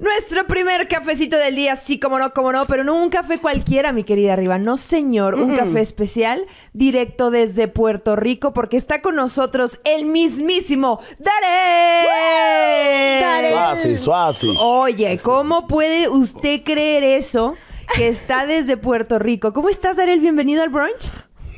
Nuestro primer cafecito del día, sí, como no, como no, pero no un café cualquiera, mi querida Arriba. No, señor, un café especial directo desde Puerto Rico, porque está con nosotros el mismísimo Dare. Suazi, suazi. Oye, ¿cómo puede usted creer eso? Que está desde Puerto Rico. ¿Cómo estás, Daré? Bienvenido al brunch.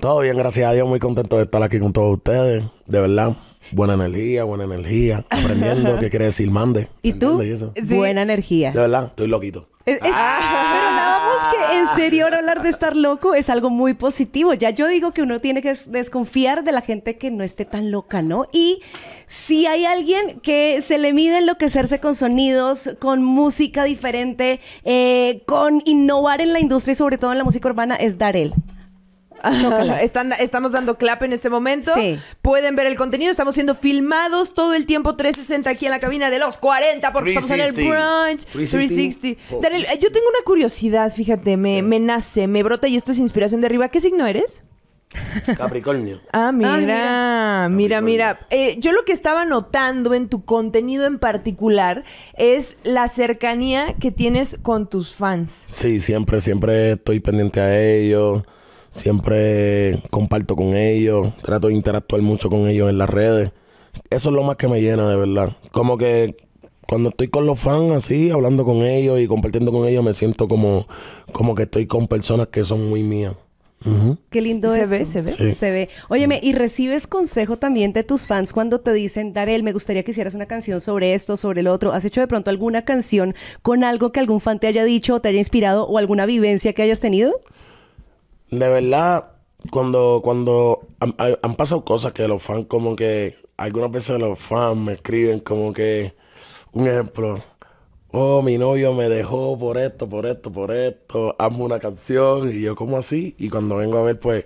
Todo bien, gracias a Dios. Muy contento de estar aquí con todos ustedes, de verdad. Buena energía, buena energía. Aprendiendo qué quiere decir mande. ¿Y tú? Buena energía. De verdad, estoy loquito. Pero nada más que en serio hablar de estar loco es algo muy positivo. Ya yo digo que uno tiene que desconfiar de la gente que no esté tan loca, ¿no? Y si hay alguien que se le mide enloquecerse con sonidos, con música diferente, eh, con innovar en la industria y sobre todo en la música urbana, es Darel. estamos dando clap en este momento. Pueden ver el contenido. Estamos siendo filmados todo el tiempo 360 aquí en la cabina de los 40 porque estamos en el brunch 360. yo tengo una curiosidad, fíjate, me, nace, me brota y esto es inspiración de arriba. ¿Qué signo eres? Capricornio. Ah, ah mira, mira, mira. Eh, yo lo que estaba notando en tu contenido en particular es la cercanía que tienes con tus fans. Sí, siempre, siempre estoy pendiente a ello... Siempre comparto con ellos, trato de interactuar mucho con ellos en las redes. Eso es lo más que me llena, de verdad. Como que cuando estoy con los fans así, hablando con ellos y compartiendo con ellos, me siento como, como que estoy con personas que son muy mías. Qué lindo se eso. ve, se ve, se ve. Óyeme, y recibes consejo también de tus fans cuando te dicen, Darel, me gustaría que hicieras una canción sobre esto, sobre el otro. ¿Has hecho de pronto alguna canción con algo que algún fan te haya dicho o te haya inspirado o alguna vivencia que hayas tenido? de verdad, cuando, cuando han, pasado cosas que los fans como que, algunas veces los fans me escriben como que, un ejemplo, oh, mi novio me dejó por esto, por esto, por esto, hazme una canción y yo como así, y cuando vengo a ver, pues,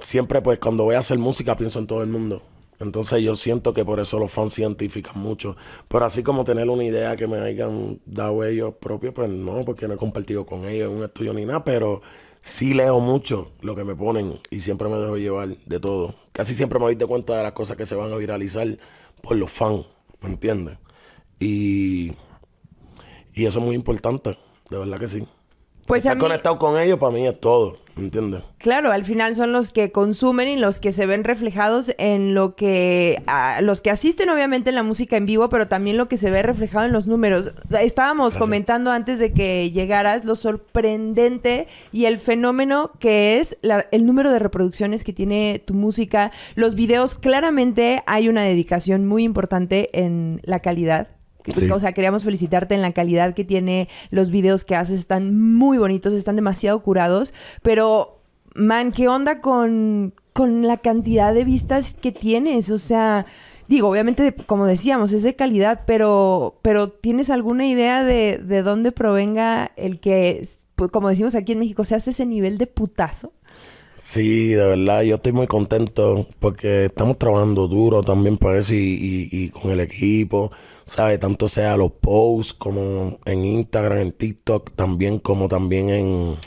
siempre pues cuando voy a hacer música pienso en todo el mundo. Entonces yo siento que por eso los fans se mucho. Pero así como tener una idea que me hayan dado ellos propios, pues no, porque no he compartido con ellos en un estudio ni nada, pero Sí leo mucho lo que me ponen y siempre me dejo llevar de todo. Casi siempre me doy de cuenta de las cosas que se van a viralizar por los fans, ¿me entiendes? Y, y eso es muy importante, de verdad que sí. Pues ha conectado con ellos para mí es todo, ¿entiendes? Claro, al final son los que consumen y los que se ven reflejados en lo que... los que asisten obviamente en la música en vivo, pero también lo que se ve reflejado en los números. Estábamos comentando antes de que llegaras lo sorprendente y el fenómeno que es el número de reproducciones que tiene tu música, los videos, claramente hay una dedicación muy importante en la calidad o sea, queríamos felicitarte en la calidad que tiene los videos que haces. Están muy bonitos, están demasiado curados. Pero, man, ¿qué onda con, la cantidad de vistas que tienes? O sea, digo, obviamente, como decíamos, es de calidad, pero, pero ¿tienes alguna idea de, dónde provenga el que, pues, como decimos aquí en México, se hace ese nivel de putazo? Sí, de verdad, yo estoy muy contento porque estamos trabajando duro también para eso y con el equipo. ¿sabes? Tanto sea los posts como en Instagram, en TikTok, también como también en,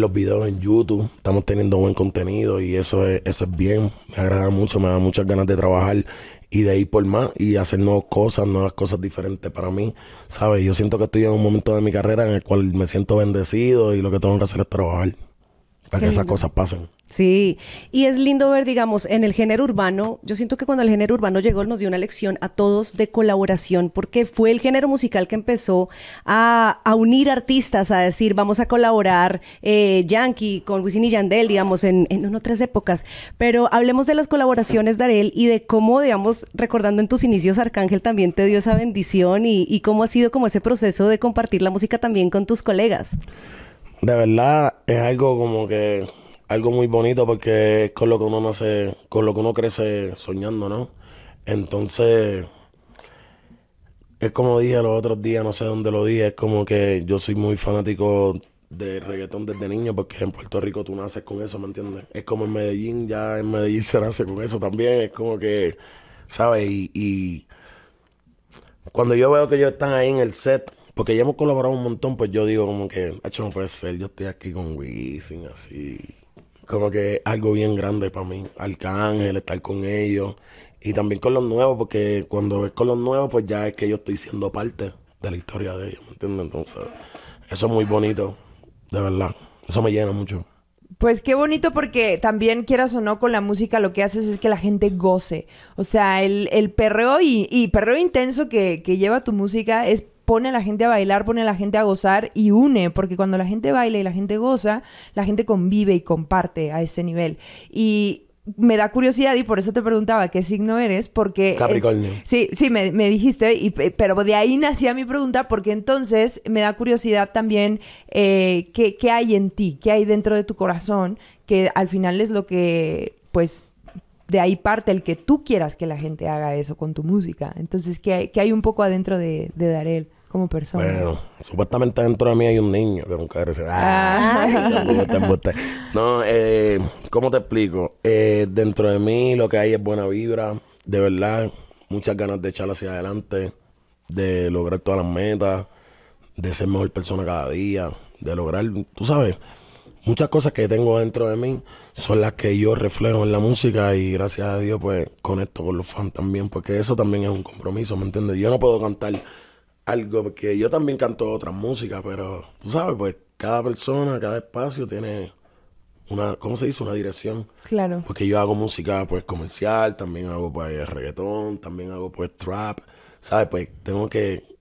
los videos en YouTube. Estamos teniendo buen contenido y eso es, eso es bien. Me agrada mucho, me da muchas ganas de trabajar y de ir por más y hacer nuevas cosas, nuevas cosas diferentes para mí. ¿Sabes? Yo siento que estoy en un momento de mi carrera en el cual me siento bendecido y lo que tengo que hacer es trabajar. Para que esas cosa pasen. Sí, y es lindo ver, digamos, en el género urbano, yo siento que cuando el género urbano llegó nos dio una lección a todos de colaboración, porque fue el género musical que empezó a, unir artistas, a decir, vamos a colaborar eh, Yankee con Wisin y Yandel, digamos, en, en o tres épocas. Pero hablemos de las colaboraciones, Darel, y de cómo, digamos, recordando en tus inicios, Arcángel también te dio esa bendición y, y cómo ha sido como ese proceso de compartir la música también con tus colegas de verdad es algo como que algo muy bonito porque es con lo que uno nace, con lo que uno crece soñando, ¿no? Entonces, es como dije los otros días, no sé dónde lo dije, es como que yo soy muy fanático de reggaetón desde niño porque en Puerto Rico tú naces con eso, ¿me entiendes? Es como en Medellín, ya en Medellín se nace con eso también, es como que, ¿sabes? Y, y cuando yo veo que ellos están ahí en el set, porque ya hemos colaborado un montón, pues yo digo como que, hecho no puede ser, yo estoy aquí con Wisin, así. Como que algo bien grande para mí. Arcángel, estar con ellos. Y también con los nuevos, porque cuando es con los nuevos, pues ya es que yo estoy siendo parte de la historia de ellos, ¿me entiendes? Entonces, eso es muy bonito, de verdad. Eso me llena mucho. Pues qué bonito porque también quieras o no con la música lo que haces es que la gente goce. O sea, el, el perreo y, y perreo intenso que, que, lleva tu música es pone a la gente a bailar, pone a la gente a gozar y une, porque cuando la gente baila y la gente goza, la gente convive y comparte a ese nivel. Y me da curiosidad y por eso te preguntaba qué signo eres, porque... Eh, Capricornio. sí, sí, me, dijiste, pero de ahí nacía mi pregunta, porque entonces me da curiosidad también eh, qué, hay en ti, qué hay dentro de tu corazón, que al final es lo que, pues, de ahí parte el que tú quieras que la gente haga eso con tu música. Entonces, ¿qué hay, un poco adentro de, de como persona. Bueno, supuestamente dentro de mí hay un niño que nunca ¡Ah! ah. no, eh, ¿cómo te explico? Eh, dentro de mí lo que hay es buena vibra, de verdad, muchas ganas de echar hacia adelante, de lograr todas las metas, de ser mejor persona cada día, de lograr, tú sabes, muchas cosas que tengo dentro de mí son las que yo reflejo en la música y gracias a Dios pues conecto con los fans también, porque eso también es un compromiso, ¿me entiendes? Yo no puedo cantar algo, porque yo también canto otra música, pero tú sabes, pues cada persona, cada espacio tiene una, ¿cómo se dice? Una dirección. Claro. Porque yo hago música pues comercial, también hago pues reggaetón, también hago pues trap, ¿sabes? Pues tengo que,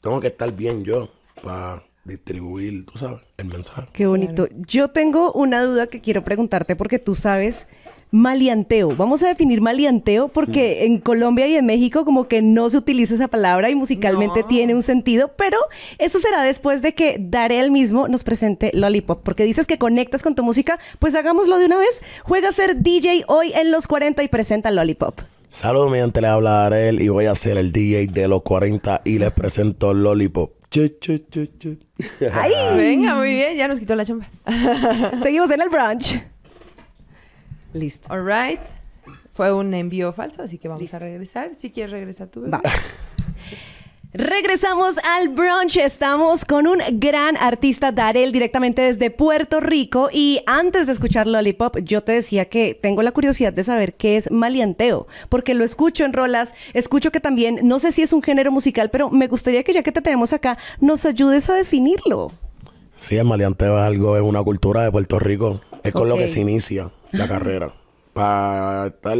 tengo que estar bien yo para distribuir, tú sabes, el mensaje. Qué bonito. Yo tengo una duda que quiero preguntarte porque tú sabes malianteo. Vamos a definir malianteo porque mm. en Colombia y en México como que no se utiliza esa palabra y musicalmente tiene un sentido, pero eso será después de que Darel mismo nos presente Lollipop, porque dices que conectas con tu música, pues hagámoslo de una vez. Juega a ser DJ hoy en los 40 y presenta Lollipop. Saludos, mi gente, le habla Darel y voy a ser el DJ de los 40 y les presento Lollipop. che, ¡Ay! Venga, muy bien, ya nos quitó la chamba. Seguimos en el brunch. Listo. All right. Fue un envío falso, así que vamos a regresar. Si quieres regresar tú, Regresamos al brunch. Estamos con un gran artista, Darel, directamente desde Puerto Rico. Y antes de escuchar hop yo te decía que tengo la curiosidad de saber qué es malianteo, porque lo escucho en rolas, escucho que también, no sé si es un género musical, pero me gustaría que ya que te tenemos acá, nos ayudes a definirlo. Sí, el malianteo es algo, es una cultura de Puerto Rico. Es con lo que se inicia la carrera. Para estar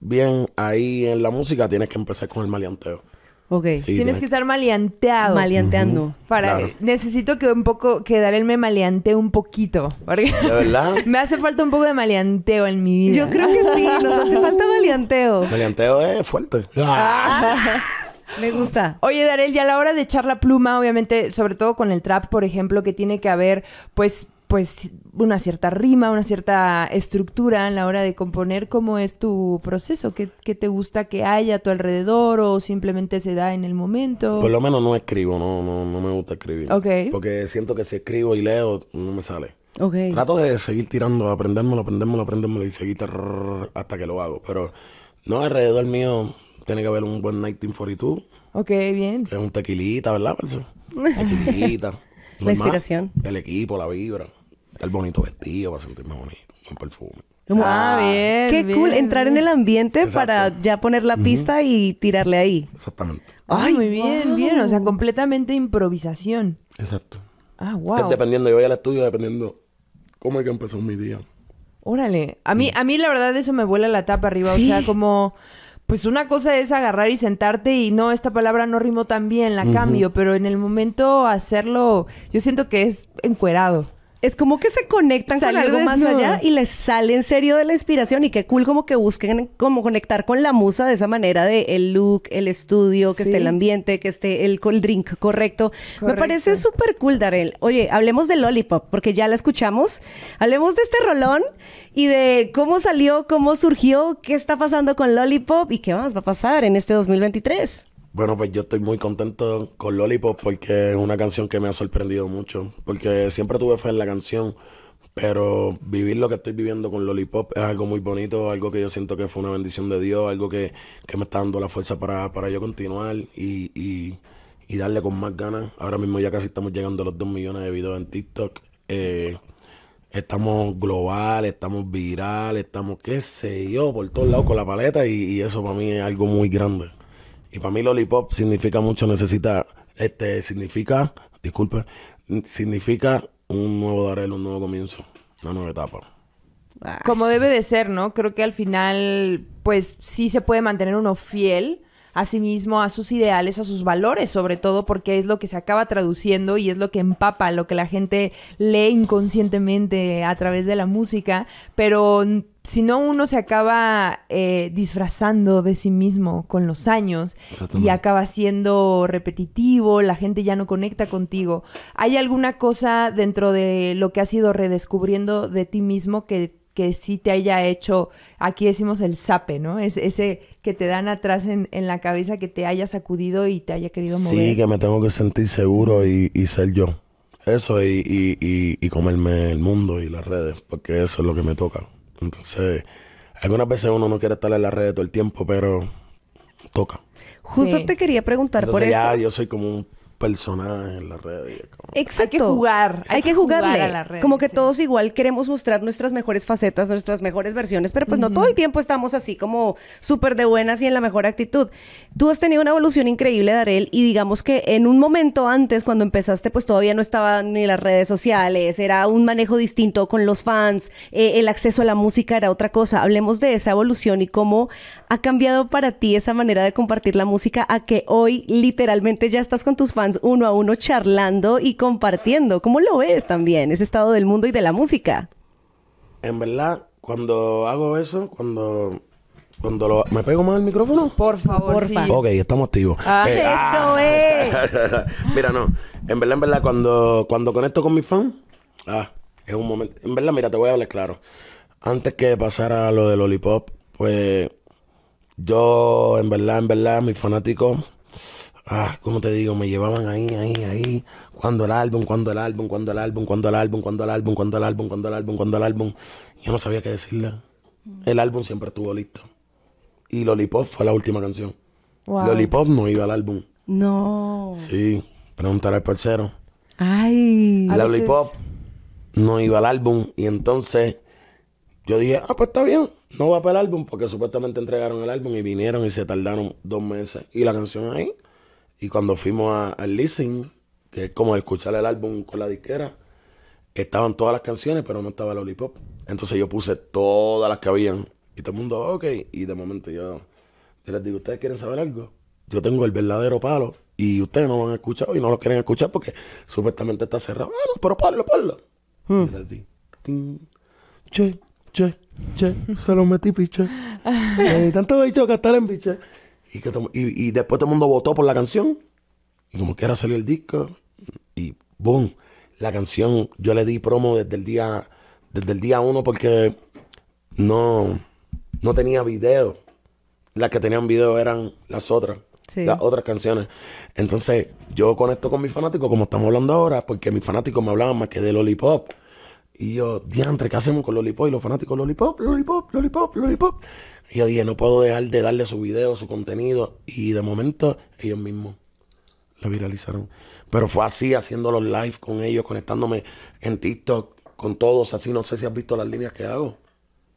bien ahí en la música, tienes que empezar con el maleanteo. Ok. tienes, que estar maleanteado. Maleanteando. Para... Eh, necesito que un poco... Que Darel me maleante un poquito. ¿De verdad? me hace falta un poco de maleanteo en mi vida. Yo creo que sí. Nos hace falta maleanteo. Maleanteo es fuerte. Ah. Ah. Me gusta. Oye, Darel, ya a la hora de echar la pluma, obviamente, sobre todo con el trap, por ejemplo, que tiene que haber, pues, pues una cierta rima, una cierta estructura en la hora de componer, ¿cómo es tu proceso? ¿Qué, te gusta que haya a tu alrededor o simplemente se da en el momento? Por lo menos no escribo, no, no, no me gusta escribir. Ok. Porque siento que si escribo y leo, no me sale. Okay. Trato de seguir tirando, aprendérmelo, aprendérmelo, aprendérmelo y seguir hasta que lo hago. Pero no, alrededor mío tiene que haber un buen 1942. Ok, bien. es un tequilita, ¿verdad? Tequilita. la inspiración. El equipo, la vibra. ...el bonito vestido, para sentirme bonito, un perfume. Ah, ah bien. Qué cool entrar en el ambiente para ya poner la pista y tirarle ahí. Exactamente. Ah, Ay, muy bien, bien. O sea, completamente improvisación. Exacto. Ah, wow. dependiendo, yo voy al estudio dependiendo cómo es que empezó mi día. Órale. A mí, mm. a mí la verdad eso me vuela la tapa arriba. O sea, como... Pues una cosa es agarrar y sentarte y no, esta palabra no rimó tan bien, la cambio. Pero en el momento hacerlo, yo siento que es encuerado es como que se conectan con algo más allá y les sale en serio de la inspiración y qué cool como que busquen como conectar con la musa de esa manera de el look, el estudio, que esté el ambiente, que esté el cold drink correcto. Me parece súper cool, Darel. Oye, hablemos de Lollipop porque ya la escuchamos. Hablemos de este rolón y de cómo salió, cómo surgió, qué está pasando con Lollipop y qué más va a pasar en este 2023. Bueno, pues yo estoy muy contento con Lollipop porque es una canción que me ha sorprendido mucho. Porque siempre tuve fe en la canción, pero vivir lo que estoy viviendo con Lollipop es algo muy bonito, algo que yo siento que fue una bendición de Dios, algo que, me está dando la fuerza para, yo continuar y, darle con más ganas. Ahora mismo ya casi estamos llegando a los 2 millones de videos en TikTok. Eh, estamos global, estamos viral, estamos qué sé yo, por todos lados con la paleta y, y eso para mí es algo muy grande. Y para mí lollipop significa mucho, necesita, este, significa, disculpe, significa un nuevo darelo, un nuevo comienzo, una nueva etapa. Como debe de ser, ¿no? Creo que al final, pues sí se puede mantener uno fiel a sí mismo, a sus ideales, a sus valores, sobre todo porque es lo que se acaba traduciendo y es lo que empapa, lo que la gente lee inconscientemente a través de la música, pero si no uno se acaba eh, disfrazando de sí mismo con los años y acaba siendo repetitivo, la gente ya no conecta contigo. ¿Hay alguna cosa dentro de lo que has ido redescubriendo de ti mismo que que sí te haya hecho, aquí decimos el sape, ¿no? Es ese que te dan atrás en, en la cabeza que te haya sacudido y te haya querido mover. Sí, que me tengo que sentir seguro y, y ser yo. Eso y, y, y, comerme el mundo y las redes, porque eso es lo que me toca. Entonces, algunas veces uno no quiere estar en las redes todo el tiempo, pero toca. Justo te quería preguntar por eso. Ya yo soy como un persona en la red. Hay que jugar. Hay que jugarle. Jugar como que todos igual queremos mostrar nuestras mejores facetas, nuestras mejores versiones, pero pues no todo el tiempo estamos así como súper de buenas y en la mejor actitud. Tú has tenido una evolución increíble, Darel, y digamos que en un momento antes, cuando empezaste, pues todavía no estaban ni las redes sociales, era un manejo distinto con los fans, eh, el acceso a la música era otra cosa. Hablemos de esa evolución y cómo ha cambiado para ti esa manera de compartir la música a que hoy literalmente ya estás con tus fans uno a uno charlando y compartiendo. ¿Cómo lo ves también, ese estado del mundo y de la música? En verdad, cuando hago eso, cuando cuando lo, ¿Me pego más el micrófono? Por favor, sí. Ok, estamos activos. Ah, eh, ¡Eso ah. es! mira, no. En verdad, en verdad, cuando, cuando conecto con mi fan... Ah, es un momento... En verdad, mira, te voy a hablar claro. Antes que pasara a lo del Lollipop, pues... Yo, en verdad, en verdad, mis fanáticos ah, como te digo, me llevaban ahí, ahí, ahí. Cuando el álbum, cuando el álbum, cuando el álbum, cuando el álbum, cuando el álbum, cuando el álbum, cuando el álbum, cuando el álbum. Yo no sabía qué decirle. El álbum siempre estuvo listo. Y Lollipop fue la última canción. Lollipop no iba al álbum. No. Sí, preguntar al parcero. Ay. Lollipop no iba al álbum. Y entonces yo dije, ah, pues está bien, no va para el álbum, porque supuestamente entregaron el álbum y vinieron y se tardaron dos meses. Y la canción ahí. Y cuando fuimos al Listen, que es como escuchar el álbum con la disquera, estaban todas las canciones, pero no estaba el Lollipop. Entonces yo puse todas las que habían. Y todo el mundo, ok. Y de momento yo, les digo, ¿ustedes quieren saber algo? Yo tengo el verdadero palo y ustedes no lo han escuchado y no lo quieren escuchar porque supuestamente está cerrado. Ah, pero palo, palo. Hmm. Che, che, che, se lo metí, piche. Y tanto bicho que estar en piche. Y, después todo el mundo votó por la canción. Y como quiera salió el disco. Y boom. La canción, yo le di promo desde el día, desde el día uno porque no, no tenía video. Las que tenían video eran las otras. Las otras canciones. Entonces, yo conecto con mis fanáticos, como estamos hablando ahora, porque mis fanáticos me hablaban más que de Lollipop. Y yo, diantre, ¿qué hacemos con Lollipop? Y los fanáticos, Lollipop, Lollipop, Lollipop, Lollipop. Y yo dije, no puedo dejar de darle su video, su contenido. Y de momento, ellos mismos la viralizaron. Pero fue así, haciendo los live con ellos, conectándome en TikTok con todos. Así, no sé si has visto las líneas que hago.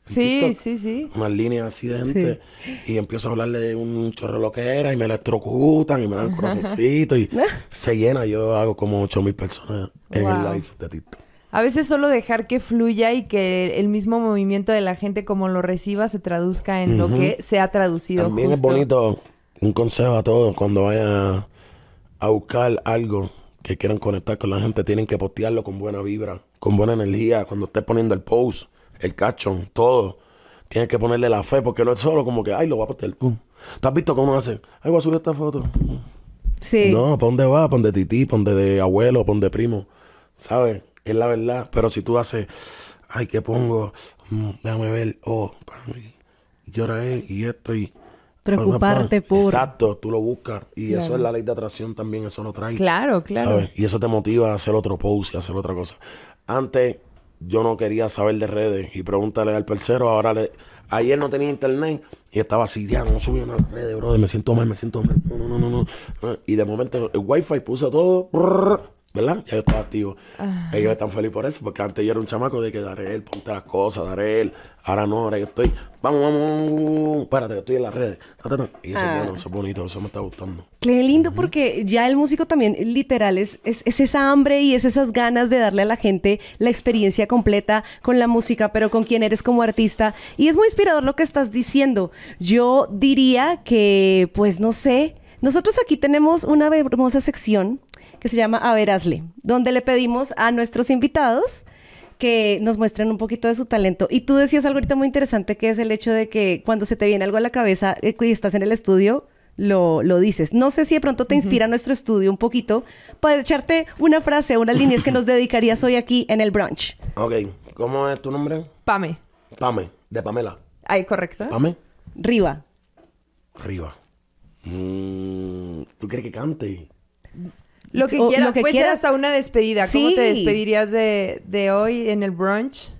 Sí, sí, sí. Más líneas así de gente. Y empiezo a hablarle de un chorro lo que era y me electrocutan y me dan un corazoncito y se llena. Yo hago como 8.000 mil personas en el live de TikTok a veces solo dejar que fluya y que el mismo movimiento de la gente como lo reciba se traduzca en lo que se ha traducido. También es bonito un consejo a todos cuando vayan a buscar algo que quieran conectar con la gente, tienen que postearlo con buena vibra, con buena energía, cuando estés poniendo el post, el cachón, todo. Tienes que ponerle la fe, porque no es solo como que, ay, lo voy a postear, ¿Tú has visto cómo hacen? Ay, voy a subir esta foto. Sí. No, ¿para dónde va? ¿Para de tití? ¿Para de abuelo? ¿Para de primo? ¿Sabes? Es la verdad. Pero si tú haces, ay, ¿qué pongo? Mm, déjame ver. Oh, Y mí es? Eh, y esto y... Preocuparte por... Exacto, tú lo buscas. Y eso es la ley de atracción también, eso lo trae. Claro, claro. Y eso te motiva a hacer otro post y hacer otra cosa. Antes yo no quería saber de redes y pregúntale al tercero, ahora le... Ayer no tenía internet y estaba así, ya no subí una red, brother, me siento mal, me siento mal. No, no, no, no. Y de momento el wifi puso todo, ¿verdad? Ya yo estaba activo. Ellos están feliz por eso, porque antes yo era un chamaco de que daré él, ponte las cosas, daré él. Ahora no, ahora yo estoy, vamos, vamos, espérate, que estoy en las redes. Y eso, es ah. bueno, eso es bonito, eso me está gustando. Qué lindo, porque ya el músico también, literal, es, es, es, esa hambre y es esas ganas de darle a la gente la experiencia completa con la música, pero con quien eres como artista. Y es muy inspirador lo que estás diciendo. Yo diría que, pues no sé, nosotros aquí tenemos una hermosa sección que se llama A donde le pedimos a nuestros invitados que nos muestren un poquito de su talento. Y tú decías algo ahorita muy interesante, que es el hecho de que cuando se te viene algo a la cabeza y eh, estás en el estudio, lo, dices. No sé si de pronto te inspira nuestro estudio un poquito para echarte una frase, unas líneas que nos dedicarías hoy aquí en el brunch. Ok. ¿Cómo es tu nombre? Pame. Pame, de Pamela. Ahí, correcto. Pame. Riva. Riva. Mm, ¿Tú crees que cante? Lo que quieras, puede ser hasta una despedida. ¿Cómo te despedirías de, de hoy en el brunch?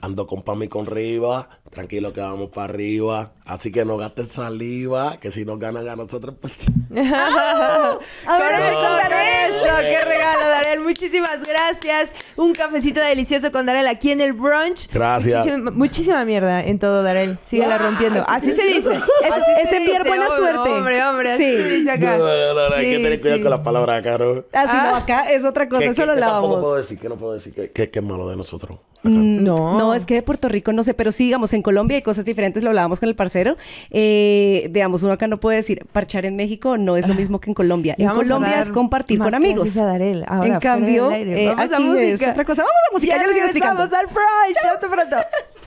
Ando con Pami con Riva, tranquilo que vamos para arriba. Así que no gastes saliva, que si nos ganan a nosotros, pues. ¡Oh! eso. ¡Qué regalo, Darel! Muchísimas gracias. Un cafecito delicioso con Darel aquí en el brunch. Gracias. Muchísima, mierda en todo, Darel. Sigue la rompiendo. Así se dice. Es, Así es buena suerte. Hombre, hombre. Así se dice acá. No, no, hay que tener cuidado con las palabras Caro. Así no, ah. acá es otra cosa. eso lo que lavamos. No puedo decir, que no puedo decir que, qué qué es malo de nosotros. Mm, no. No, es que de Puerto Rico no sé, pero sí, en Colombia hay cosas diferentes. Lo hablábamos con el parcero eh, digamos, uno acá no puede decir parchar en México no es lo ah. mismo que en Colombia. en Colombia es compartir con amigos. en cambio, eh, vamos a música. Es otra cosa. Vamos a música. Ya, les al Pride. hasta pronto.